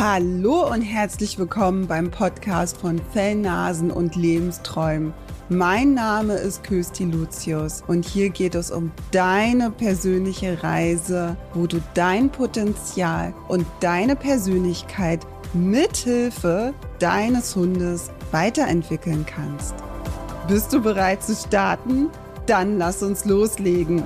Hallo und herzlich willkommen beim Podcast von Fellnasen und Lebensträumen. Mein Name ist Kösti Lucius und hier geht es um deine persönliche Reise, wo du dein Potenzial und deine Persönlichkeit mithilfe deines Hundes weiterentwickeln kannst. Bist du bereit zu starten? Dann lass uns loslegen.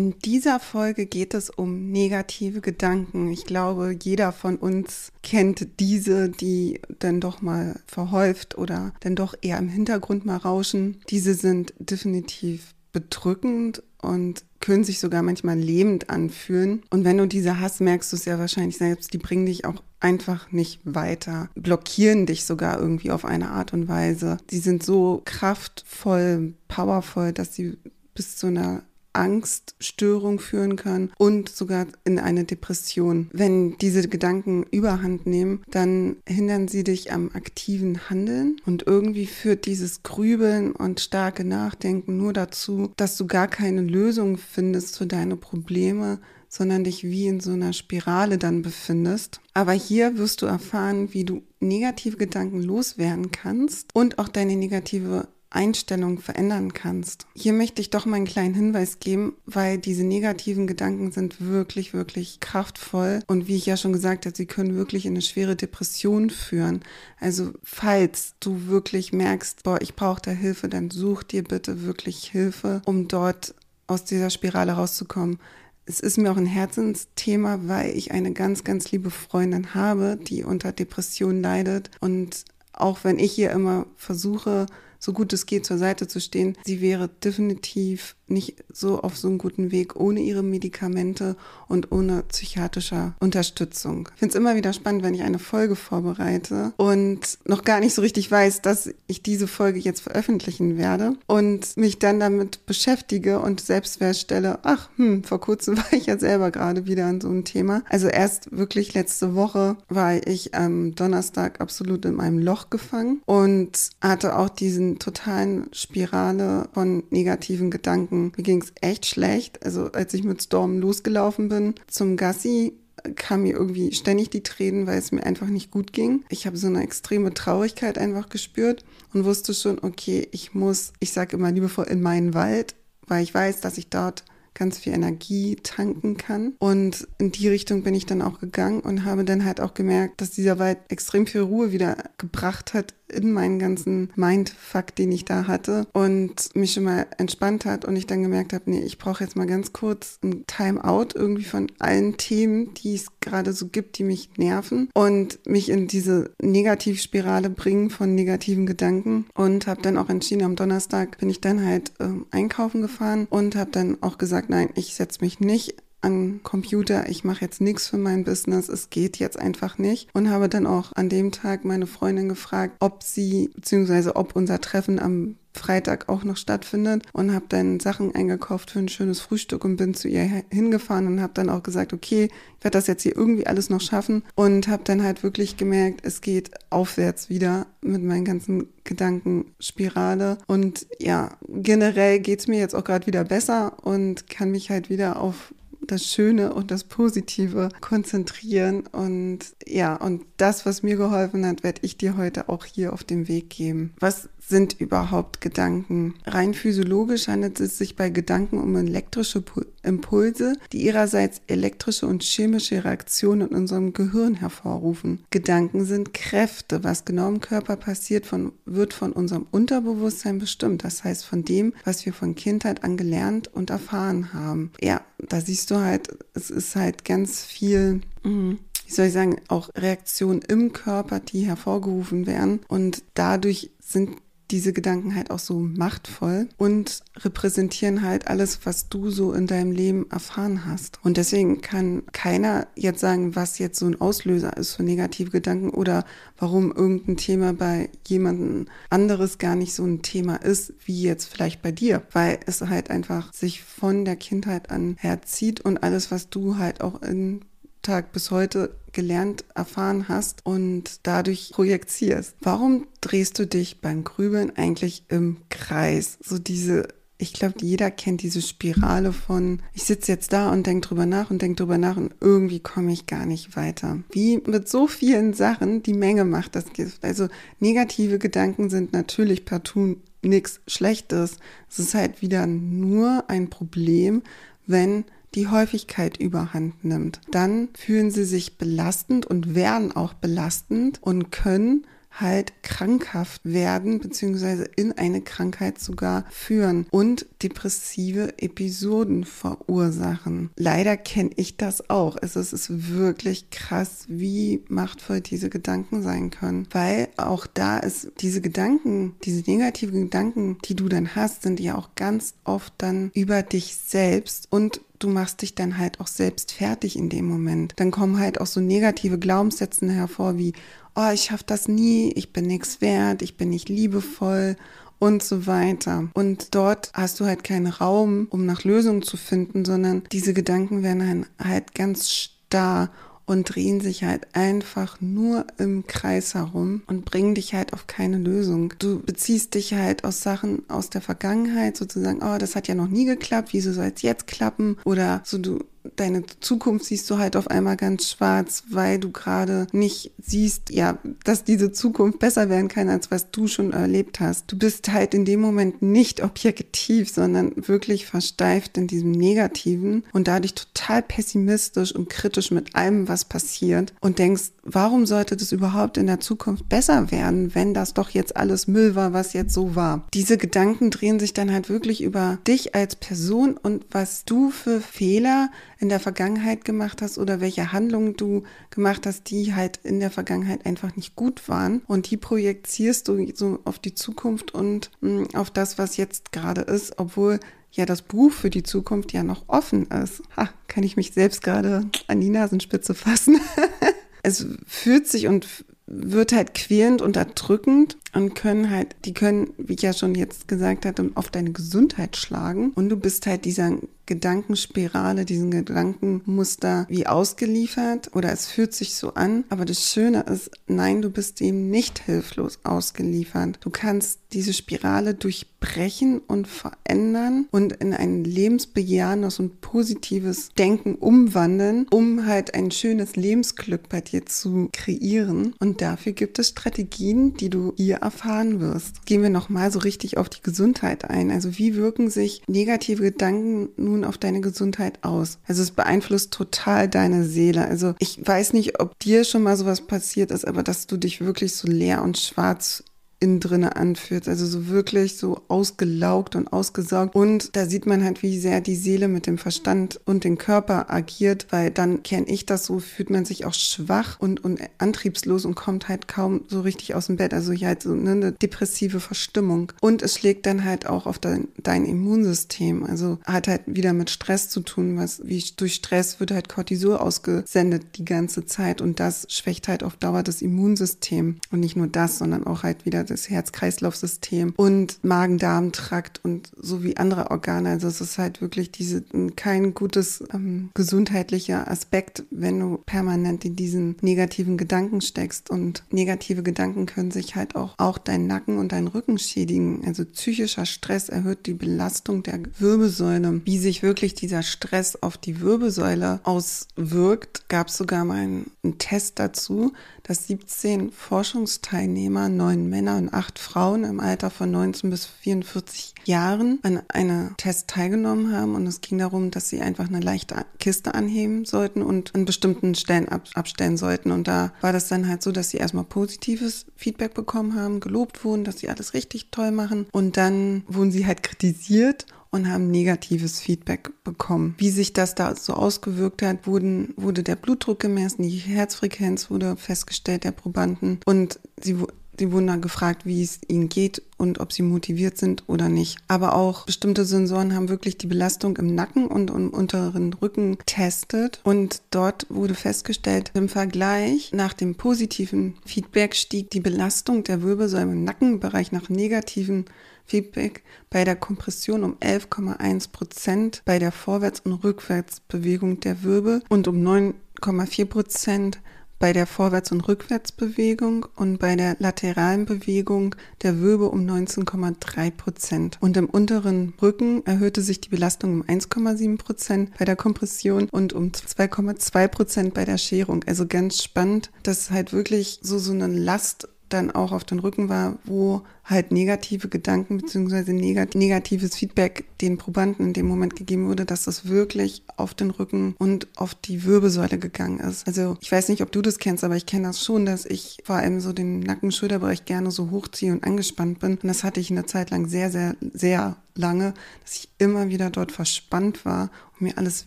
In dieser Folge geht es um negative Gedanken. Ich glaube, jeder von uns kennt diese, die dann doch mal verhäuft oder dann doch eher im Hintergrund mal rauschen. Diese sind definitiv bedrückend und können sich sogar manchmal lebend anfühlen. Und wenn du diese hast, merkst du es ja wahrscheinlich selbst, die bringen dich auch einfach nicht weiter, blockieren dich sogar irgendwie auf eine Art und Weise. Die sind so kraftvoll, powerful, dass sie bis zu einer Angststörung führen kann und sogar in eine Depression. Wenn diese Gedanken überhand nehmen, dann hindern sie dich am aktiven Handeln und irgendwie führt dieses Grübeln und starke Nachdenken nur dazu, dass du gar keine Lösung findest für deine Probleme, sondern dich wie in so einer Spirale dann befindest. Aber hier wirst du erfahren, wie du negative Gedanken loswerden kannst und auch deine negative Einstellung verändern kannst. Hier möchte ich doch mal einen kleinen Hinweis geben, weil diese negativen Gedanken sind wirklich, wirklich kraftvoll. Und wie ich ja schon gesagt habe, sie können wirklich in eine schwere Depression führen. Also falls du wirklich merkst, boah, ich brauche da Hilfe, dann such dir bitte wirklich Hilfe, um dort aus dieser Spirale rauszukommen. Es ist mir auch ein Herzensthema, weil ich eine ganz, ganz liebe Freundin habe, die unter Depressionen leidet. Und auch wenn ich hier immer versuche, so gut es geht zur Seite zu stehen. Sie wäre definitiv nicht so auf so einem guten Weg ohne ihre Medikamente und ohne psychiatrische Unterstützung. Ich finde es immer wieder spannend, wenn ich eine Folge vorbereite und noch gar nicht so richtig weiß, dass ich diese Folge jetzt veröffentlichen werde und mich dann damit beschäftige und selbst feststelle, ach, hm, vor kurzem war ich ja selber gerade wieder an so einem Thema. Also erst wirklich letzte Woche war ich am Donnerstag absolut in meinem Loch gefangen und hatte auch diesen totalen Spirale von negativen Gedanken Tagen. Mir ging es echt schlecht. Also als ich mit Storm losgelaufen bin zum Gassi, kam mir irgendwie ständig die Tränen, weil es mir einfach nicht gut ging. Ich habe so eine extreme Traurigkeit einfach gespürt und wusste schon, okay, ich muss, ich sage immer liebevoll, in meinen Wald, weil ich weiß, dass ich dort ganz viel Energie tanken kann. Und in die Richtung bin ich dann auch gegangen und habe dann halt auch gemerkt, dass dieser Wald extrem viel Ruhe wieder gebracht hat in meinen ganzen Mindfuck, den ich da hatte und mich schon mal entspannt hat und ich dann gemerkt habe, nee, ich brauche jetzt mal ganz kurz ein Timeout irgendwie von allen Themen, die es gerade so gibt, die mich nerven und mich in diese Negativspirale bringen von negativen Gedanken und habe dann auch entschieden, am Donnerstag bin ich dann halt äh, einkaufen gefahren und habe dann auch gesagt, nein, ich setze mich nicht an Computer, ich mache jetzt nichts für mein Business, es geht jetzt einfach nicht. Und habe dann auch an dem Tag meine Freundin gefragt, ob sie, beziehungsweise ob unser Treffen am Freitag auch noch stattfindet und habe dann Sachen eingekauft für ein schönes Frühstück und bin zu ihr hingefahren und habe dann auch gesagt, okay, ich werde das jetzt hier irgendwie alles noch schaffen und habe dann halt wirklich gemerkt, es geht aufwärts wieder mit meinen ganzen Gedankenspirale und ja, generell geht es mir jetzt auch gerade wieder besser und kann mich halt wieder auf das Schöne und das Positive konzentrieren. Und ja, und das, was mir geholfen hat, werde ich dir heute auch hier auf den Weg geben. Was sind überhaupt Gedanken? Rein physiologisch handelt es sich bei Gedanken um elektrische Impulse, die ihrerseits elektrische und chemische Reaktionen in unserem Gehirn hervorrufen. Gedanken sind Kräfte. Was genau im Körper passiert, von, wird von unserem Unterbewusstsein bestimmt. Das heißt von dem, was wir von Kindheit an gelernt und erfahren haben. Ja, da siehst du halt, es ist halt ganz viel. Mm, wie soll ich sagen, auch Reaktionen im Körper, die hervorgerufen werden. Und dadurch sind diese Gedanken halt auch so machtvoll und repräsentieren halt alles, was du so in deinem Leben erfahren hast. Und deswegen kann keiner jetzt sagen, was jetzt so ein Auslöser ist für negative Gedanken oder warum irgendein Thema bei jemandem anderes gar nicht so ein Thema ist, wie jetzt vielleicht bei dir, weil es halt einfach sich von der Kindheit an herzieht und alles, was du halt auch in Tag bis heute gelernt, erfahren hast und dadurch projizierst. Warum drehst du dich beim Grübeln eigentlich im Kreis? So diese ich glaube, jeder kennt diese Spirale von, ich sitze jetzt da und denke drüber nach und denke drüber nach und irgendwie komme ich gar nicht weiter. Wie mit so vielen Sachen, die Menge macht das Gift. Also negative Gedanken sind natürlich partout nichts Schlechtes. Es ist halt wieder nur ein Problem, wenn die Häufigkeit überhand nimmt. Dann fühlen sie sich belastend und werden auch belastend und können halt krankhaft werden beziehungsweise in eine Krankheit sogar führen und depressive Episoden verursachen. Leider kenne ich das auch. Es ist wirklich krass, wie machtvoll diese Gedanken sein können, weil auch da ist diese Gedanken, diese negativen Gedanken, die du dann hast, sind ja auch ganz oft dann über dich selbst und du machst dich dann halt auch selbst fertig in dem Moment. Dann kommen halt auch so negative Glaubenssätze hervor wie, oh, ich schaffe das nie, ich bin nichts wert, ich bin nicht liebevoll und so weiter. Und dort hast du halt keinen Raum, um nach Lösungen zu finden, sondern diese Gedanken werden halt ganz starr und drehen sich halt einfach nur im Kreis herum und bringen dich halt auf keine Lösung. Du beziehst dich halt aus Sachen aus der Vergangenheit sozusagen, oh, das hat ja noch nie geklappt, wieso soll es jetzt klappen? Oder so du deine Zukunft siehst du halt auf einmal ganz schwarz, weil du gerade nicht siehst, ja, dass diese Zukunft besser werden kann, als was du schon erlebt hast. Du bist halt in dem Moment nicht objektiv, sondern wirklich versteift in diesem Negativen und dadurch total pessimistisch und kritisch mit allem, was passiert und denkst, warum sollte das überhaupt in der Zukunft besser werden, wenn das doch jetzt alles Müll war, was jetzt so war? Diese Gedanken drehen sich dann halt wirklich über dich als Person und was du für Fehler in der Vergangenheit gemacht hast oder welche Handlungen du gemacht hast, die halt in der Vergangenheit einfach nicht gut waren. Und die projizierst du so auf die Zukunft und mh, mm, auf das, was jetzt gerade ist, obwohl ja das Buch für die Zukunft ja noch offen ist. Ha, kann ich mich selbst gerade an die Nasenspitze fassen. es fühlt sich und wird halt quälend und erdrückend, und können halt, die können, wie ich ja schon jetzt gesagt hatte, auf deine Gesundheit schlagen und du bist halt dieser Gedankenspirale, diesen Gedankenmuster wie ausgeliefert oder es fühlt sich so an. Aber das Schöne ist, nein, du bist eben nicht hilflos ausgeliefert. Du kannst diese Spirale durchbrechen und verändern und in ein lebensbejahendes und positives Denken umwandeln, um halt ein schönes Lebensglück bei dir zu kreieren. Und dafür gibt es Strategien, die du hier erfahren wirst. Gehen wir nochmal so richtig auf die Gesundheit ein. Also wie wirken sich negative Gedanken nun auf deine Gesundheit aus? Also es beeinflusst total deine Seele. Also ich weiß nicht, ob dir schon mal sowas passiert ist, aber dass du dich wirklich so leer und schwarz innen drinne anfühlt. Also so wirklich so ausgelaugt und ausgesaugt. Und da sieht man halt, wie sehr die Seele mit dem Verstand und dem Körper agiert, weil dann kenne ich das so, fühlt man sich auch schwach und, und antriebslos und kommt halt kaum so richtig aus dem Bett. Also hier halt so ne, eine depressive Verstimmung. Und es schlägt dann halt auch auf dein, dein Immunsystem. Also hat halt wieder mit Stress zu tun, was wie durch Stress wird halt Cortisol ausgesendet die ganze Zeit. Und das schwächt halt auf Dauer das Immunsystem. Und nicht nur das, sondern auch halt wieder das Herz-Kreislauf-System und Magen-Darm-Trakt und so wie andere Organe. Also es ist halt wirklich diese, kein gutes ähm, gesundheitlicher Aspekt, wenn du permanent in diesen negativen Gedanken steckst. Und negative Gedanken können sich halt auch, auch deinen Nacken und deinen Rücken schädigen. Also psychischer Stress erhöht die Belastung der Wirbelsäule. Wie sich wirklich dieser Stress auf die Wirbelsäule auswirkt, gab es sogar mal einen, einen Test dazu dass 17 Forschungsteilnehmer, neun Männer und acht Frauen im Alter von 19 bis 44 Jahren an einer Test teilgenommen haben. Und es ging darum, dass sie einfach eine leichte Kiste anheben sollten und an bestimmten Stellen ab abstellen sollten. Und da war das dann halt so, dass sie erstmal positives Feedback bekommen haben, gelobt wurden, dass sie alles richtig toll machen. Und dann wurden sie halt kritisiert und haben negatives Feedback bekommen. Wie sich das da so ausgewirkt hat, wurden, wurde der Blutdruck gemessen, die Herzfrequenz wurde festgestellt der Probanden und sie die Wunder gefragt, wie es ihnen geht und ob sie motiviert sind oder nicht. Aber auch bestimmte Sensoren haben wirklich die Belastung im Nacken und im unteren Rücken getestet. Und dort wurde festgestellt, im Vergleich nach dem positiven Feedback stieg die Belastung der Wirbelsäule im Nackenbereich nach negativen Feedback bei der Kompression um 11,1 Prozent, bei der Vorwärts- und Rückwärtsbewegung der Wirbel und um 9,4 Prozent bei der Vorwärts- und Rückwärtsbewegung und bei der lateralen Bewegung der Wirbel um 19,3 Prozent. Und im unteren Rücken erhöhte sich die Belastung um 1,7 Prozent bei der Kompression und um 2,2 Prozent bei der Scherung. Also ganz spannend, dass halt wirklich so, so eine Last dann auch auf den Rücken war, wo halt negative Gedanken mhm. bzw. negatives Feedback den Probanden in dem Moment gegeben wurde, dass das wirklich auf den Rücken und auf die Wirbelsäule gegangen ist. Also ich weiß nicht, ob du das kennst, aber ich kenne das schon, dass ich vor allem so den Nacken-Schulterbereich gerne so hochziehe und angespannt bin. Und das hatte ich eine Zeit lang sehr, sehr, sehr lange, dass ich immer wieder dort verspannt war und mir alles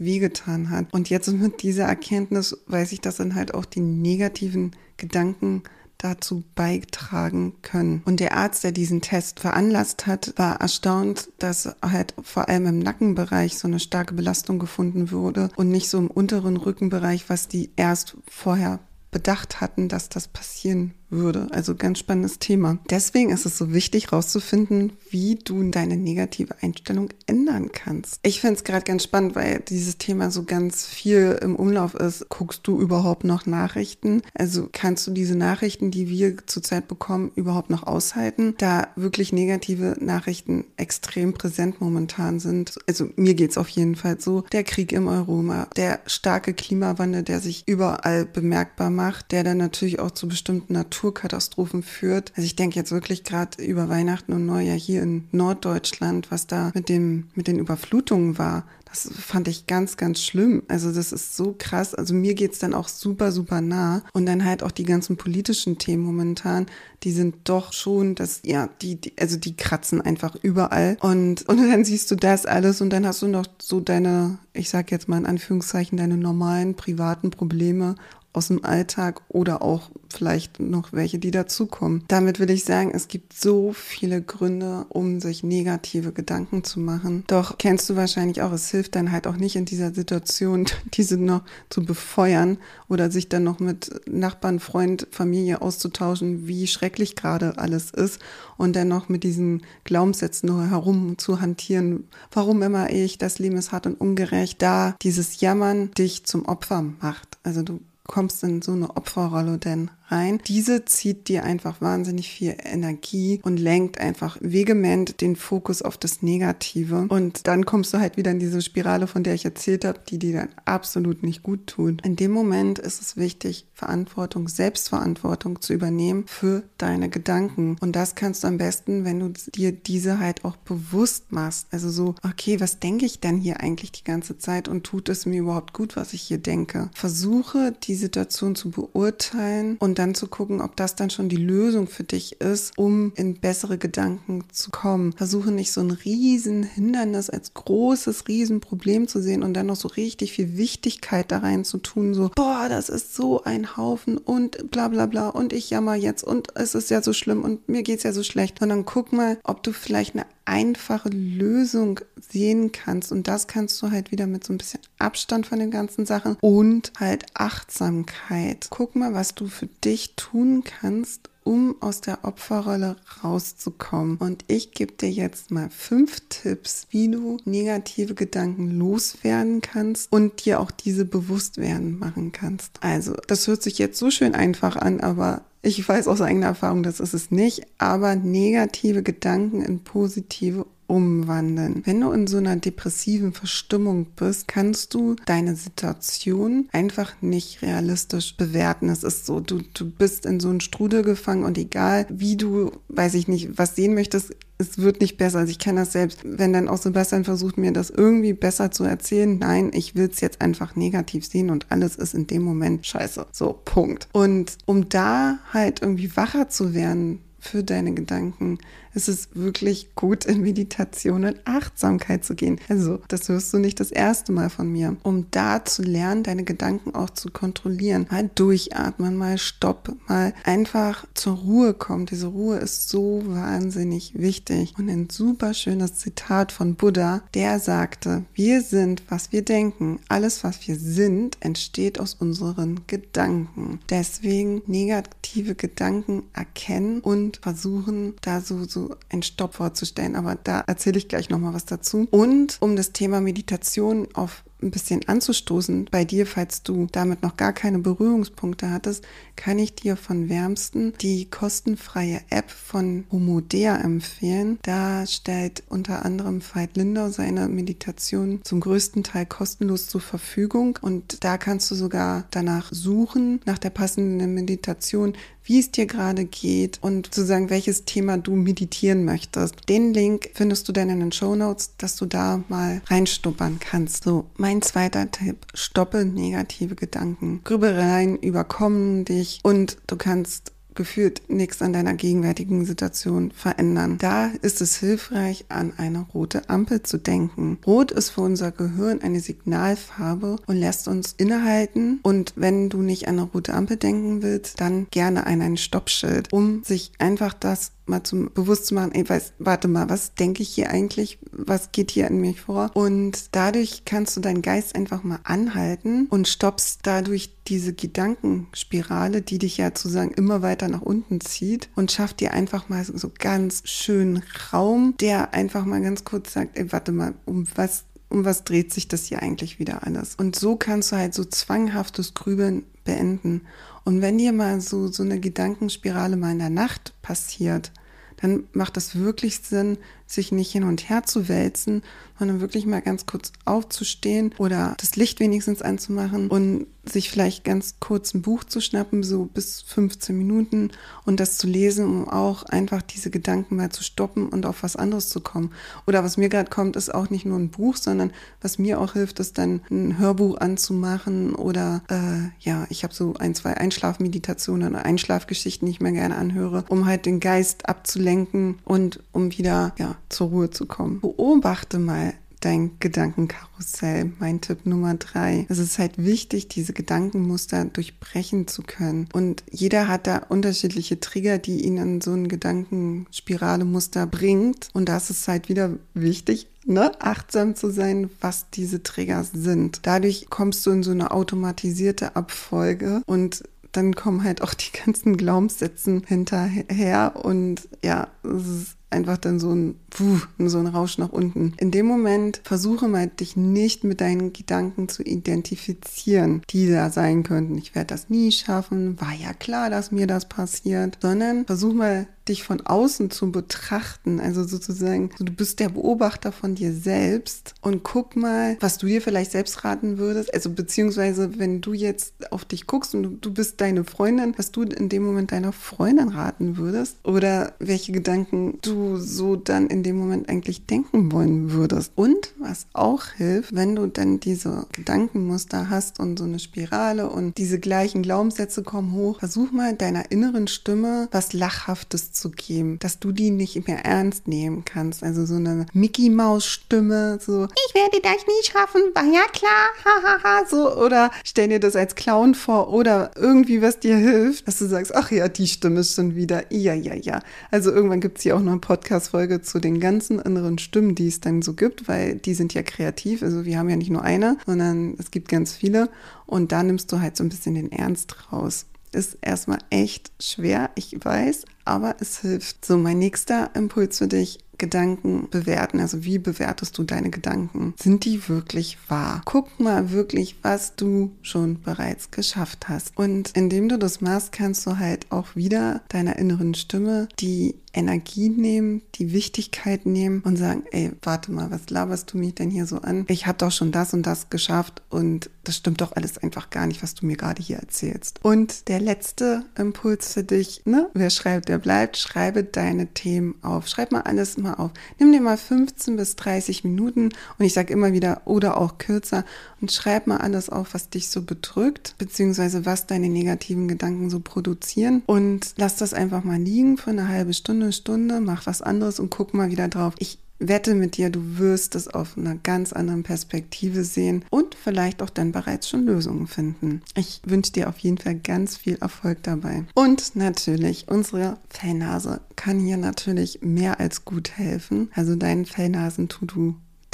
wehgetan hat. Und jetzt mit dieser Erkenntnis weiß ich, dass dann halt auch die negativen Gedanken dazu beitragen können. Und der Arzt, der diesen Test veranlasst hat, war erstaunt, dass halt vor allem im Nackenbereich so eine starke Belastung gefunden wurde und nicht so im unteren Rückenbereich, was die erst vorher bedacht hatten, dass das passieren würde. Also ganz spannendes Thema. Deswegen ist es so wichtig herauszufinden, wie du deine negative Einstellung ändern kannst. Ich finde es gerade ganz spannend, weil dieses Thema so ganz viel im Umlauf ist. Guckst du überhaupt noch Nachrichten? Also kannst du diese Nachrichten, die wir zurzeit bekommen, überhaupt noch aushalten? Da wirklich negative Nachrichten extrem präsent momentan sind. Also mir geht es auf jeden Fall so. Der Krieg im Europa, der starke Klimawandel, der sich überall bemerkbar macht, der dann natürlich auch zu bestimmten Natur Naturkatastrophen führt. Also ich denke jetzt wirklich gerade über Weihnachten und Neujahr hier in Norddeutschland, was da mit, dem, mit den Überflutungen war. Das fand ich ganz, ganz schlimm. Also das ist so krass. Also mir geht es dann auch super, super nah. Und dann halt auch die ganzen politischen Themen momentan, die sind doch schon, das, ja, die, die also die kratzen einfach überall. Und, und dann siehst du das alles und dann hast du noch so deine, ich sag jetzt mal in Anführungszeichen, deine normalen privaten Probleme aus dem Alltag oder auch vielleicht noch welche, die dazukommen. Damit will ich sagen, es gibt so viele Gründe, um sich negative Gedanken zu machen. Doch kennst du wahrscheinlich auch, es hilft dann halt auch nicht in dieser Situation, diese noch zu befeuern oder sich dann noch mit Nachbarn, Freund, Familie auszutauschen, wie schrecklich gerade alles ist und dann noch mit diesen Glaubenssätzen noch herum zu hantieren. Warum immer ich, das Leben ist hart und ungerecht, da dieses Jammern dich zum Opfer macht. Also du kommst in so eine Opferrolle denn rein. Diese zieht dir einfach wahnsinnig viel Energie und lenkt einfach vehement den Fokus auf das Negative. Und dann kommst du halt wieder in diese Spirale, von der ich erzählt habe, die dir dann absolut nicht gut tut. In dem Moment ist es wichtig, Verantwortung, Selbstverantwortung zu übernehmen für deine Gedanken. Und das kannst du am besten, wenn du dir diese halt auch bewusst machst. Also so, okay, was denke ich denn hier eigentlich die ganze Zeit und tut es mir überhaupt gut, was ich hier denke? Versuche die Situation zu beurteilen und und dann zu gucken, ob das dann schon die Lösung für dich ist, um in bessere Gedanken zu kommen. Versuche nicht so ein Riesenhindernis als großes Riesenproblem zu sehen und dann noch so richtig viel Wichtigkeit da rein zu tun, so, boah, das ist so ein Haufen und bla bla bla und ich jammer jetzt und es ist ja so schlimm und mir geht es ja so schlecht, sondern guck mal, ob du vielleicht eine einfache Lösung sehen kannst. Und das kannst du halt wieder mit so ein bisschen Abstand von den ganzen Sachen und halt Achtsamkeit. Guck mal, was du für dich tun kannst, um aus der Opferrolle rauszukommen. Und ich gebe dir jetzt mal fünf Tipps, wie du negative Gedanken loswerden kannst und dir auch diese bewusst werden machen kannst. Also, das hört sich jetzt so schön einfach an, aber ich weiß aus eigener Erfahrung, das ist es nicht, aber negative Gedanken in positive umwandeln. Wenn du in so einer depressiven Verstimmung bist, kannst du deine Situation einfach nicht realistisch bewerten. Es ist so, du, du bist in so einen Strudel gefangen und egal wie du, weiß ich nicht, was sehen möchtest, es wird nicht besser. Also ich kenne das selbst, wenn dann auch Sebastian versucht, mir das irgendwie besser zu erzählen, nein, ich will es jetzt einfach negativ sehen und alles ist in dem Moment scheiße. So, Punkt. Und um da halt irgendwie wacher zu werden für deine Gedanken, es ist wirklich gut, in Meditation und Achtsamkeit zu gehen. Also, das hörst du nicht das erste Mal von mir. Um da zu lernen, deine Gedanken auch zu kontrollieren. Mal durchatmen, mal stopp, mal einfach zur Ruhe kommen. Diese Ruhe ist so wahnsinnig wichtig. Und ein super schönes Zitat von Buddha, der sagte, wir sind, was wir denken. Alles, was wir sind, entsteht aus unseren Gedanken. Deswegen negative Gedanken erkennen und versuchen, da so, so ein Stoppwort zu stellen, aber da erzähle ich gleich nochmal was dazu. Und um das Thema Meditation auf ein bisschen anzustoßen bei dir, falls du damit noch gar keine Berührungspunkte hattest, kann ich dir von wärmsten die kostenfreie App von Homodea empfehlen. Da stellt unter anderem Veit Lindau seine Meditation zum größten Teil kostenlos zur Verfügung und da kannst du sogar danach suchen nach der passenden Meditation, wie es dir gerade geht und zu sagen, welches Thema du meditieren möchtest. Den Link findest du dann in den Show Notes, dass du da mal reinschnuppern kannst. So, mein mein zweiter Tipp, stoppe negative Gedanken. Grübeleien überkommen dich und du kannst gefühlt nichts an deiner gegenwärtigen Situation verändern. Da ist es hilfreich, an eine rote Ampel zu denken. Rot ist für unser Gehirn eine Signalfarbe und lässt uns innehalten. Und wenn du nicht an eine rote Ampel denken willst, dann gerne an ein Stoppschild, um sich einfach das mal zum bewusst zu machen, ey, weiß, warte mal, was denke ich hier eigentlich? Was geht hier in mich vor? Und dadurch kannst du deinen Geist einfach mal anhalten und stoppst dadurch diese Gedankenspirale, die dich ja sozusagen immer weiter nach unten zieht und schafft dir einfach mal so ganz schön Raum, der einfach mal ganz kurz sagt, ey, warte mal, um was um was dreht sich das hier eigentlich wieder alles? Und so kannst du halt so zwanghaftes Grübeln beenden. Und wenn dir mal so, so eine Gedankenspirale mal in der Nacht passiert, dann macht das wirklich Sinn, sich nicht hin und her zu wälzen, sondern wirklich mal ganz kurz aufzustehen oder das Licht wenigstens anzumachen und sich vielleicht ganz kurz ein Buch zu schnappen, so bis 15 Minuten und das zu lesen, um auch einfach diese Gedanken mal zu stoppen und auf was anderes zu kommen. Oder was mir gerade kommt, ist auch nicht nur ein Buch, sondern was mir auch hilft, ist dann ein Hörbuch anzumachen oder äh, ja, ich habe so ein, zwei Einschlafmeditationen oder Einschlafgeschichten, die ich mir gerne anhöre, um halt den Geist abzulenken und um wieder ja, zur Ruhe zu kommen. Beobachte mal dein Gedankenkarussell. Mein Tipp Nummer drei. Es ist halt wichtig, diese Gedankenmuster durchbrechen zu können. Und jeder hat da unterschiedliche Trigger, die ihn in so ein Gedankenspirale-Muster bringt. Und das ist halt wieder wichtig, ne, achtsam zu sein, was diese Triggers sind. Dadurch kommst du in so eine automatisierte Abfolge und dann kommen halt auch die ganzen Glaubenssätzen hinterher und ja, es ist einfach dann so ein puh, so ein Rausch nach unten. In dem Moment versuche mal, dich nicht mit deinen Gedanken zu identifizieren, die da sein könnten. Ich werde das nie schaffen, war ja klar, dass mir das passiert, sondern versuch mal, dich von außen zu betrachten, also sozusagen, du bist der Beobachter von dir selbst und guck mal, was du dir vielleicht selbst raten würdest, also beziehungsweise, wenn du jetzt auf dich guckst und du bist deine Freundin, was du in dem Moment deiner Freundin raten würdest oder welche Gedanken du so dann in dem Moment eigentlich denken wollen würdest. Und was auch hilft, wenn du dann diese Gedankenmuster hast und so eine Spirale und diese gleichen Glaubenssätze kommen hoch, versuch mal deiner inneren Stimme was Lachhaftes zu geben, dass du die nicht mehr ernst nehmen kannst. Also so eine Mickey-Maus-Stimme, so, ich werde das nie schaffen, war ja klar, hahaha, so, oder stell dir das als Clown vor oder irgendwie, was dir hilft, dass du sagst, ach ja, die Stimme ist schon wieder, ja, ja, ja. Also irgendwann gibt es hier auch noch eine Podcast-Folge zu den den ganzen anderen Stimmen, die es dann so gibt, weil die sind ja kreativ. Also wir haben ja nicht nur eine, sondern es gibt ganz viele. Und da nimmst du halt so ein bisschen den Ernst raus. Ist erstmal echt schwer, ich weiß, aber es hilft. So, mein nächster Impuls für dich Gedanken bewerten. Also wie bewertest du deine Gedanken? Sind die wirklich wahr? Guck mal wirklich, was du schon bereits geschafft hast. Und indem du das machst, kannst du halt auch wieder deiner inneren Stimme die Energie nehmen, die Wichtigkeit nehmen und sagen, ey, warte mal, was laberst du mich denn hier so an? Ich habe doch schon das und das geschafft und das stimmt doch alles einfach gar nicht, was du mir gerade hier erzählst. Und der letzte Impuls für dich, ne? Wer schreibt, der bleibt. Schreibe deine Themen auf. Schreib mal alles mal länger auf. Nimm dir mal 15 bis 30 Minuten und ich sage immer wieder oder auch kürzer und schreib mal alles auf, was dich so bedrückt, beziehungsweise was deine negativen Gedanken so produzieren und lass das einfach mal liegen für eine halbe Stunde, Stunde, mach was anderes und guck mal wieder drauf. Ich wette mit dir, du wirst es auf einer ganz anderen Perspektive sehen und vielleicht auch dann bereits schon Lösungen finden. Ich wünsche dir auf jeden Fall ganz viel Erfolg dabei. Und natürlich, unsere Fellnase kann hier natürlich mehr als gut helfen. Also deinen fellnasen to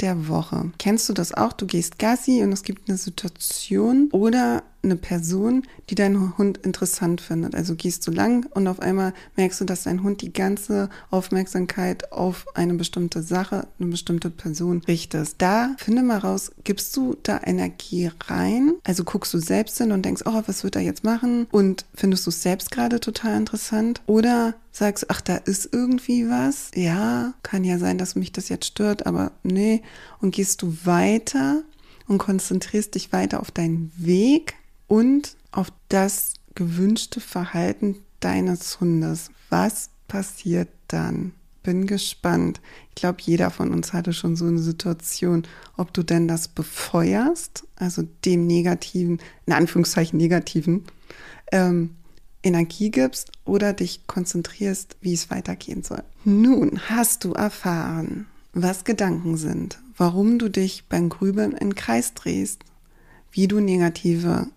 der Woche. Kennst du das auch? Du gehst Gassi und es gibt eine Situation oder eine Person, die dein Hund interessant findet. Also gehst du lang und auf einmal merkst du, dass dein Hund die ganze Aufmerksamkeit auf eine bestimmte Sache, eine bestimmte Person richtest. Da finde mal raus, gibst du da Energie rein? Also guckst du selbst hin und denkst, oh, was wird er jetzt machen? Und findest du es selbst gerade total interessant? Oder sagst, du, ach, da ist irgendwie was? Ja, kann ja sein, dass mich das jetzt stört, aber nee. Und gehst du weiter? und konzentrierst dich weiter auf deinen Weg und auf das gewünschte Verhalten deines Hundes. Was passiert dann? Bin gespannt. Ich glaube, jeder von uns hatte schon so eine Situation, ob du denn das befeuerst, also dem negativen, in Anführungszeichen negativen, ähm, Energie gibst oder dich konzentrierst, wie es weitergehen soll. Nun hast du erfahren, was Gedanken sind, warum du dich beim Grübeln in Kreis drehst, wie du negative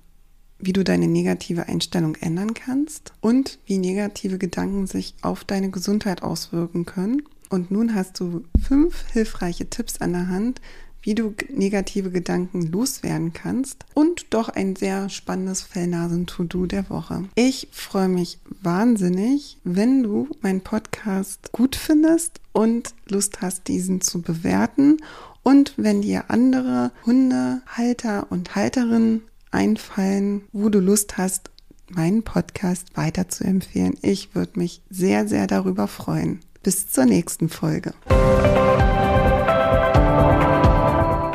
wie du deine negative Einstellung ändern kannst und wie negative Gedanken sich auf deine Gesundheit auswirken können. Und nun hast du fünf hilfreiche Tipps an der Hand, wie du negative Gedanken loswerden kannst und doch ein sehr spannendes Fellnasen-To-Do der Woche. Ich freue mich wahnsinnig, wenn du meinen Podcast gut findest und Lust hast, diesen zu bewerten. Und wenn dir andere Hunde, Halter und Halterinnen einfallen, wo du Lust hast, meinen Podcast weiterzuempfehlen. Ich würde mich sehr, sehr darüber freuen. Bis zur nächsten Folge.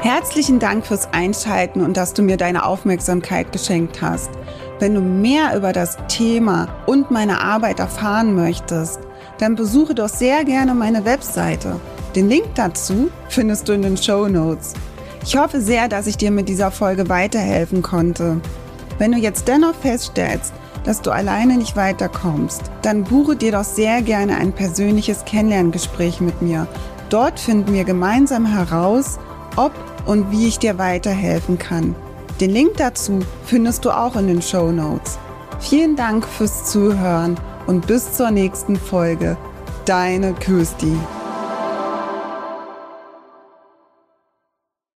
Herzlichen Dank fürs Einschalten und dass du mir deine Aufmerksamkeit geschenkt hast. Wenn du mehr über das Thema und meine Arbeit erfahren möchtest, dann besuche doch sehr gerne meine Webseite. Den Link dazu findest du in den Show Notes. Ich hoffe sehr, dass ich dir mit dieser Folge weiterhelfen konnte. Wenn du jetzt dennoch feststellst, dass du alleine nicht weiterkommst, dann buche dir doch sehr gerne ein persönliches Kennenlerngespräch mit mir. Dort finden wir gemeinsam heraus, ob und wie ich dir weiterhelfen kann. Den Link dazu findest du auch in den Show Notes. Vielen Dank fürs Zuhören und bis zur nächsten Folge. Deine Kirsty.